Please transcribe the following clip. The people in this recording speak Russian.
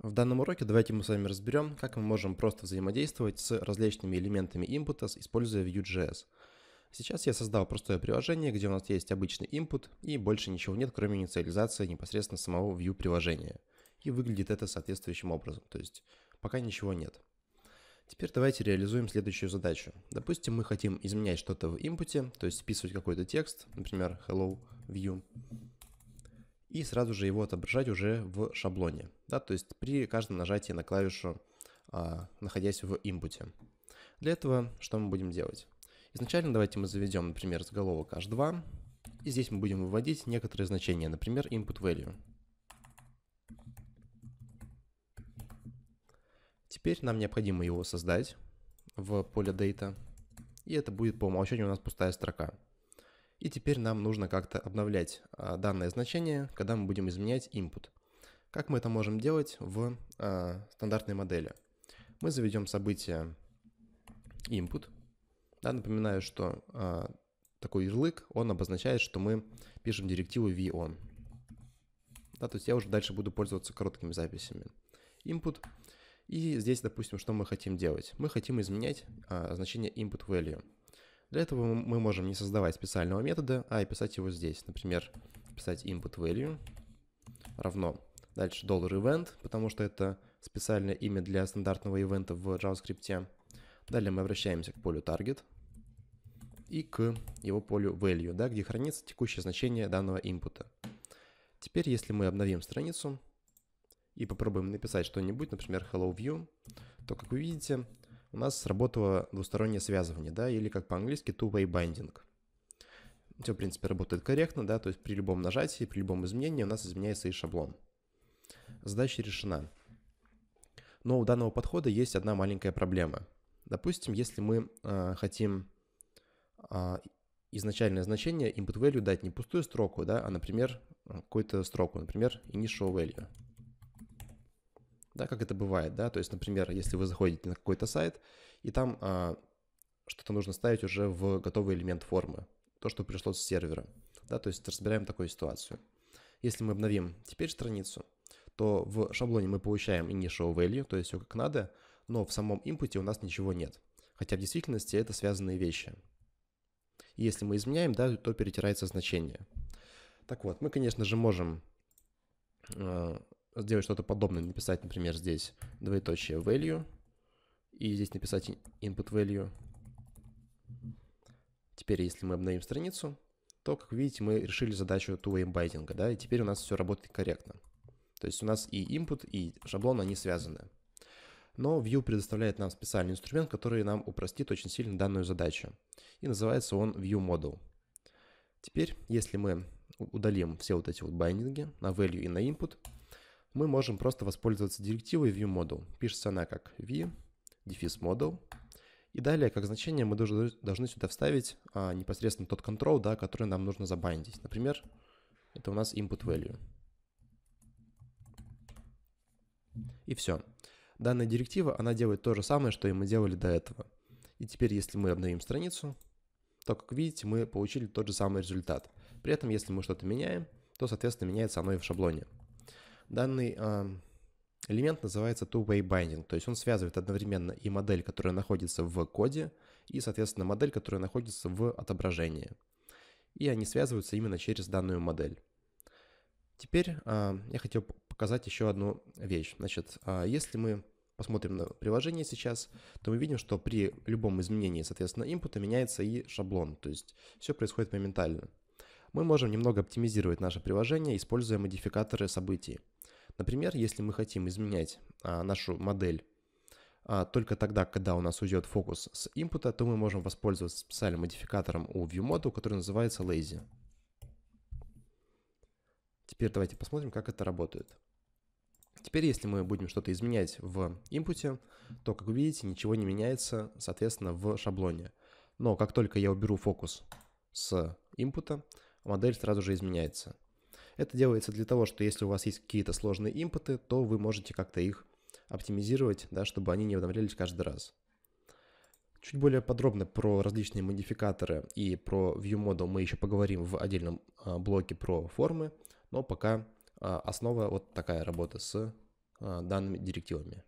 В данном уроке давайте мы с вами разберем, как мы можем просто взаимодействовать с различными элементами input, используя Vue.js. Сейчас я создал простое приложение, где у нас есть обычный input и больше ничего нет, кроме инициализации непосредственно самого Vue приложения. И выглядит это соответствующим образом, то есть пока ничего нет. Теперь давайте реализуем следующую задачу. Допустим, мы хотим изменять что-то в input, то есть вписывать какой-то текст, например, hello view и сразу же его отображать уже в шаблоне, да, то есть при каждом нажатии на клавишу, а, находясь в импуте. Для этого что мы будем делать? Изначально давайте мы заведем, например, заголовок h2, и здесь мы будем выводить некоторые значения, например, input value. Теперь нам необходимо его создать в поле data, и это будет по умолчанию у нас пустая строка. И теперь нам нужно как-то обновлять а, данное значение, когда мы будем изменять input. Как мы это можем делать в э, стандартной модели? Мы заведем событие input. Да, напоминаю, что э, такой ярлык, он обозначает, что мы пишем директиву v_on. Да, то есть я уже дальше буду пользоваться короткими записями. Input. И здесь, допустим, что мы хотим делать? Мы хотим изменять а, значение input value. Для этого мы можем не создавать специального метода, а и писать его здесь. Например, писать input value равно. Дальше dollar $event, потому что это специальное имя для стандартного ивента в JavaScript. Далее мы обращаемся к полю target и к его полю value, да, где хранится текущее значение данного input. Теперь, если мы обновим страницу и попробуем написать что-нибудь, например, hello view, то, как вы видите, у нас сработало двустороннее связывание, да, или как по-английски two-way binding. Все, в принципе, работает корректно, да, то есть при любом нажатии, при любом изменении у нас изменяется и шаблон. Задача решена. Но у данного подхода есть одна маленькая проблема. Допустим, если мы э, хотим э, изначальное значение input value дать не пустую строку, да, а, например, какую-то строку, например, initial value – да, как это бывает, да, то есть, например, если вы заходите на какой-то сайт, и там а, что-то нужно ставить уже в готовый элемент формы, то, что пришло с сервера, да, то есть разбираем такую ситуацию. Если мы обновим теперь страницу, то в шаблоне мы получаем initial value, то есть все как надо, но в самом импуте у нас ничего нет, хотя в действительности это связанные вещи. И если мы изменяем, да, то перетирается значение. Так вот, мы, конечно же, можем а, сделать что-то подобное, написать, например, здесь двоеточие value, и здесь написать input value. Теперь, если мы обновим страницу, то, как видите, мы решили задачу two-way binding, да, и теперь у нас все работает корректно. То есть у нас и input, и шаблон, они связаны. Но view предоставляет нам специальный инструмент, который нам упростит очень сильно данную задачу. И называется он View Model. Теперь, если мы удалим все вот эти вот байдинги на value и на input, мы можем просто воспользоваться директивой viewModel. Пишется она как v, дефис model. И далее, как значение, мы должны сюда вставить а, непосредственно тот control, да, который нам нужно забандить. Например, это у нас input value. И все. Данная директива, она делает то же самое, что и мы делали до этого. И теперь, если мы обновим страницу, то, как видите, мы получили тот же самый результат. При этом, если мы что-то меняем, то, соответственно, меняется оно и в шаблоне. Данный элемент называется two-way binding, то есть он связывает одновременно и модель, которая находится в коде, и, соответственно, модель, которая находится в отображении. И они связываются именно через данную модель. Теперь я хотел показать еще одну вещь. Значит, а, если мы посмотрим на приложение сейчас, то мы видим, что при любом изменении, соответственно, импута меняется и шаблон, то есть все происходит моментально. Мы можем немного оптимизировать наше приложение, используя модификаторы событий. Например, если мы хотим изменять а, нашу модель а, только тогда, когда у нас уйдет фокус с input, то мы можем воспользоваться специальным модификатором у viewmodel, который называется Lazy. Теперь давайте посмотрим, как это работает. Теперь, если мы будем что-то изменять в input, то, как вы видите, ничего не меняется, соответственно, в шаблоне. Но как только я уберу фокус с input, модель сразу же изменяется. Это делается для того, что если у вас есть какие-то сложные импоты, то вы можете как-то их оптимизировать, да, чтобы они не обновлялись каждый раз. Чуть более подробно про различные модификаторы и про view ViewModel мы еще поговорим в отдельном а, блоке про формы, но пока а, основа вот такая работа с а, данными директивами.